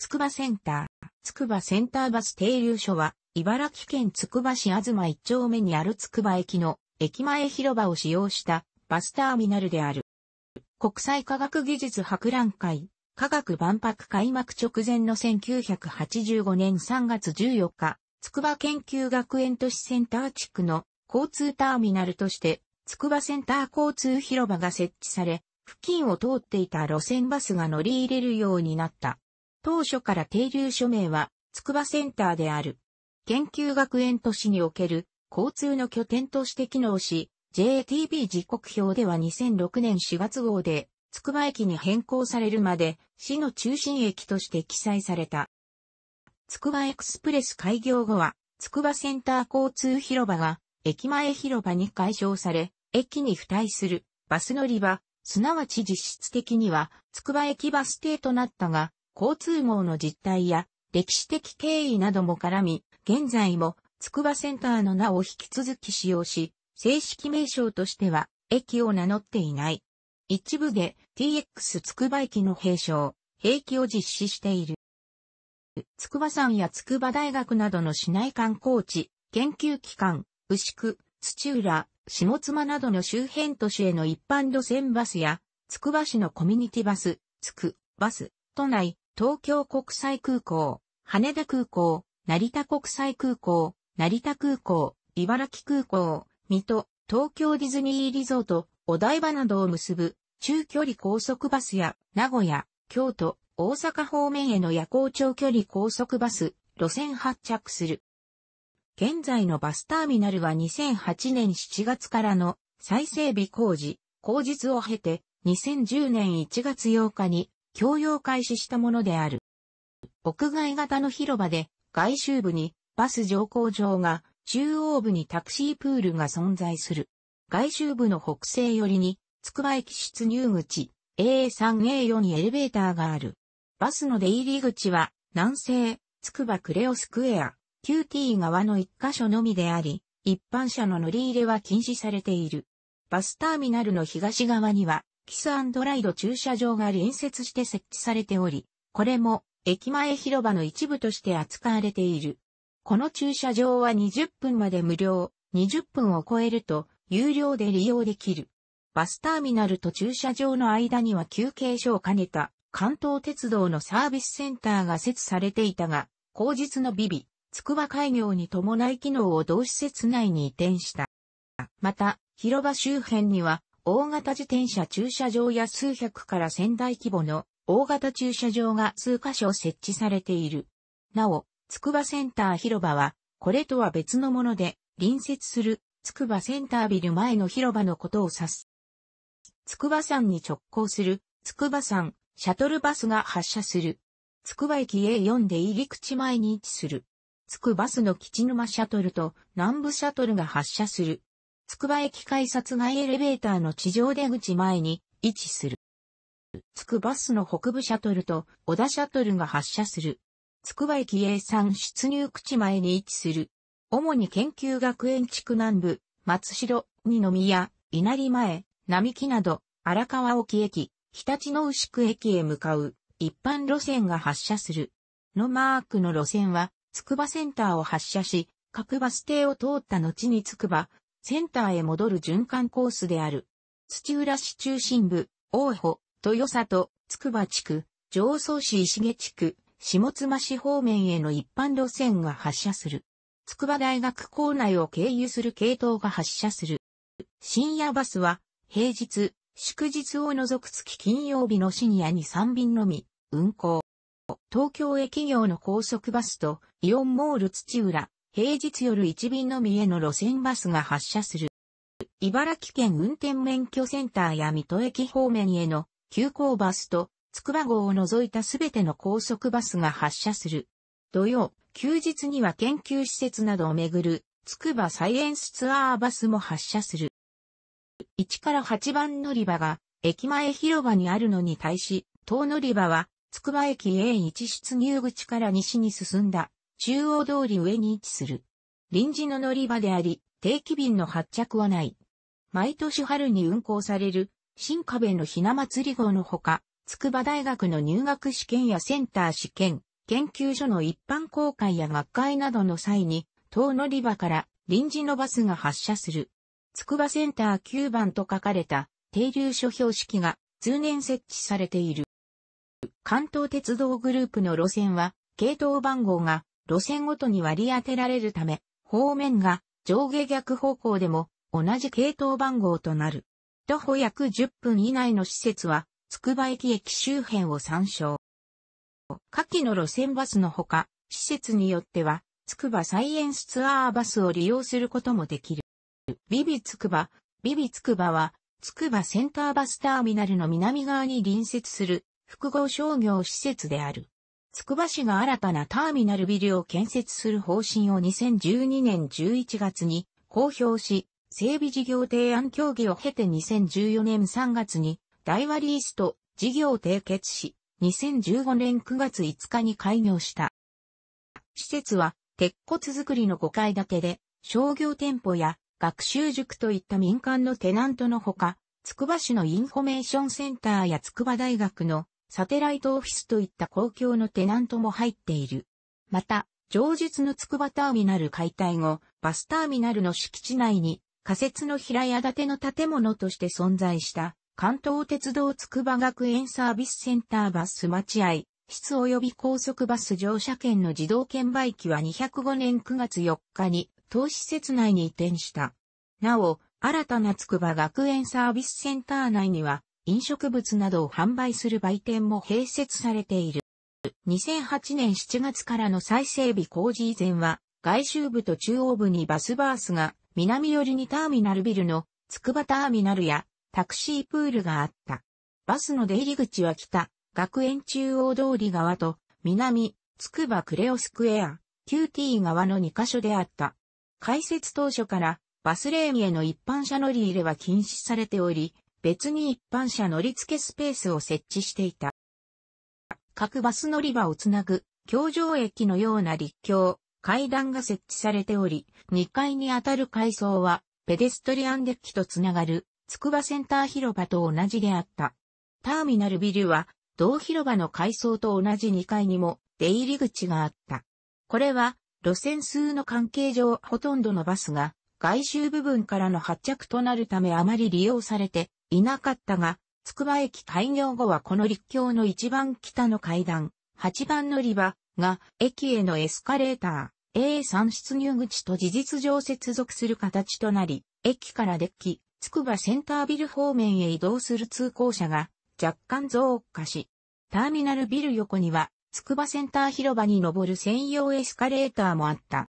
つくばセンター。つくばセンターバス停留所は、茨城県つくば市東一丁目にあるつくば駅の駅前広場を使用したバスターミナルである。国際科学技術博覧会、科学万博開幕直前の1985年3月14日、つくば研究学園都市センター地区の交通ターミナルとして、つくばセンター交通広場が設置され、付近を通っていた路線バスが乗り入れるようになった。当初から停留署名は、筑波センターである。研究学園都市における交通の拠点として機能し、JATB 時刻表では2006年4月号で、筑波駅に変更されるまで、市の中心駅として記載された。筑波エクスプレス開業後は、筑波センター交通広場が、駅前広場に解消され、駅に付帯する、バス乗り場、すなわち実質的には、筑波駅バス停となったが、交通網の実態や歴史的経緯なども絡み、現在も筑波センターの名を引き続き使用し、正式名称としては駅を名乗っていない。一部で TX 筑波駅の閉称、兵器を実施している。筑波山や筑波大学などの市内観光地、研究機関、牛久、土浦、下妻などの周辺都市への一般路線バスや、筑波市のコミュニティバス、筑バス、都内、東京国際空港、羽田空港、成田国際空港、成田空港、茨城空港、水戸、東京ディズニーリゾート、お台場などを結ぶ中距離高速バスや名古屋、京都、大阪方面への夜行長距離高速バス、路線発着する。現在のバスターミナルは2008年7月からの再整備工事、工日を経て2010年1月8日に供用開始したものである。屋外型の広場で外周部にバス乗降場が、中央部にタクシープールが存在する。外周部の北西寄りに、筑波駅出入口、A3A4 にエレベーターがある。バスの出入り口は、南西、筑波クレオスクエア、QT 側の一箇所のみであり、一般車の乗り入れは禁止されている。バスターミナルの東側には、キスライド駐車場が隣接して設置されており、これも駅前広場の一部として扱われている。この駐車場は20分まで無料、20分を超えると有料で利用できる。バスターミナルと駐車場の間には休憩所を兼ねた関東鉄道のサービスセンターが設置されていたが、後日のビビ、つくば開業に伴い機能を同施設内に移転した。また、広場周辺には大型自転車駐車場や数百から千台規模の大型駐車場が数箇所設置されている。なお、筑波センター広場は、これとは別のもので、隣接する筑波センタービル前の広場のことを指す。筑波山に直行する筑波山シャトルバスが発車する。筑波駅 A4 で入り口前に位置する。筑波バスの吉沼シャトルと南部シャトルが発車する。つくば駅改札外エレベーターの地上出口前に位置する。つくバスの北部シャトルと小田シャトルが発車する。つくば駅 A3 出入口前に位置する。主に研究学園地区南部、松代、二宮、稲荷前、並木など、荒川沖駅、日立の牛久駅へ向かう一般路線が発車する。のマークの路線は、つくばセンターを発車し、各バス停を通った後につくばセンターへ戻る循環コースである。土浦市中心部、大穂、豊里、筑波地区、上総市石毛地区、下妻市方面への一般路線が発車する。筑波大学校内を経由する系統が発車する。深夜バスは、平日、祝日を除く月金曜日の深夜に3便のみ、運行。東京へ企業の高速バスと、イオンモール土浦、平日夜1便のみへの路線バスが発車する。茨城県運転免許センターや水戸駅方面への急行バスと、筑波号を除いたすべての高速バスが発車する。土曜、休日には研究施設などをめぐる、筑波サイエンスツアーバスも発車する。1から8番乗り場が、駅前広場にあるのに対し、当乗り場は、筑波駅 A1 出入口から西に進んだ中央通り上に位置する。臨時の乗り場であり、定期便の発着はない。毎年春に運行される、新壁のひな祭り号のほか、筑波大学の入学試験やセンター試験、研究所の一般公開や学会などの際に、当乗り場から臨時のバスが発車する。筑波センター9番と書かれた停留所標識が通年設置されている。関東鉄道グループの路線は、系統番号が路線ごとに割り当てられるため、方面が上下逆方向でも同じ系統番号となる。徒歩約10分以内の施設は、つくば駅駅周辺を参照。下記の路線バスのほか、施設によっては、つくばサイエンスツアーバスを利用することもできる。ビビつくば、ビビつくばは、つくばセンターバスターミナルの南側に隣接する複合商業施設である。つくば市が新たなターミナルビルを建設する方針を2012年11月に公表し、整備事業提案協議を経て2014年3月に大和リースと事業を締結し、2015年9月5日に開業した。施設は鉄骨造りの5階建てで、商業店舗や学習塾といった民間のテナントのほか、つくば市のインフォメーションセンターや筑波大学のサテライトオフィスといった公共のテナントも入っている。また、上述の筑波ターミナル解体後、バスターミナルの敷地内に仮設の平屋建ての建物として存在した関東鉄道筑波学園サービスセンターバス待合室及び高速バス乗車券の自動券売機は205年9月4日に当施設内に移転した。なお、新たな筑波学園サービスセンター内には飲食物などを販売する売店も併設されている。2008年7月からの再整備工事以前は、外周部と中央部にバスバースが、南寄りにターミナルビルの、筑波ターミナルや、タクシープールがあった。バスの出入り口は北、学園中央通り側と、南、筑波クレオスクエア、QT 側の2カ所であった。開設当初から、バスレーンへの一般車乗り入れは禁止されており、別に一般車乗り付けスペースを設置していた。各バス乗り場をつなぐ、橋上駅のような立橋、階段が設置されており、2階にあたる階層は、ペデストリアンデッキとつながる、筑波センター広場と同じであった。ターミナルビルは、同広場の階層と同じ2階にも、出入り口があった。これは、路線数の関係上ほとんどのバスが、外周部分からの発着となるためあまり利用されていなかったが、筑波駅開業後はこの陸橋の一番北の階段、8番乗り場が駅へのエスカレーター、A3 出入口と事実上接続する形となり、駅からデッキ、波センタービル方面へ移動する通行者が若干増加し、ターミナルビル横には、筑波センター広場に登る専用エスカレーターもあった。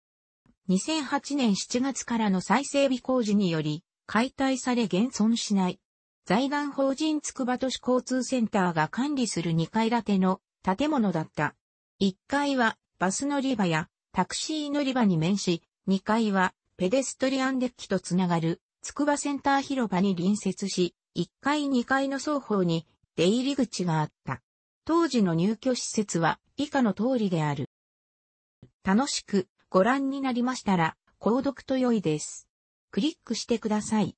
2008年7月からの再整備工事により、解体され現存しない財団法人筑波都市交通センターが管理する2階建ての建物だった。1階はバス乗り場やタクシー乗り場に面し、2階はペデストリアンデッキとつながる筑波センター広場に隣接し、1階2階の双方に出入り口があった。当時の入居施設は以下の通りである。楽しくご覧になりましたら、購読と良いです。クリックしてください。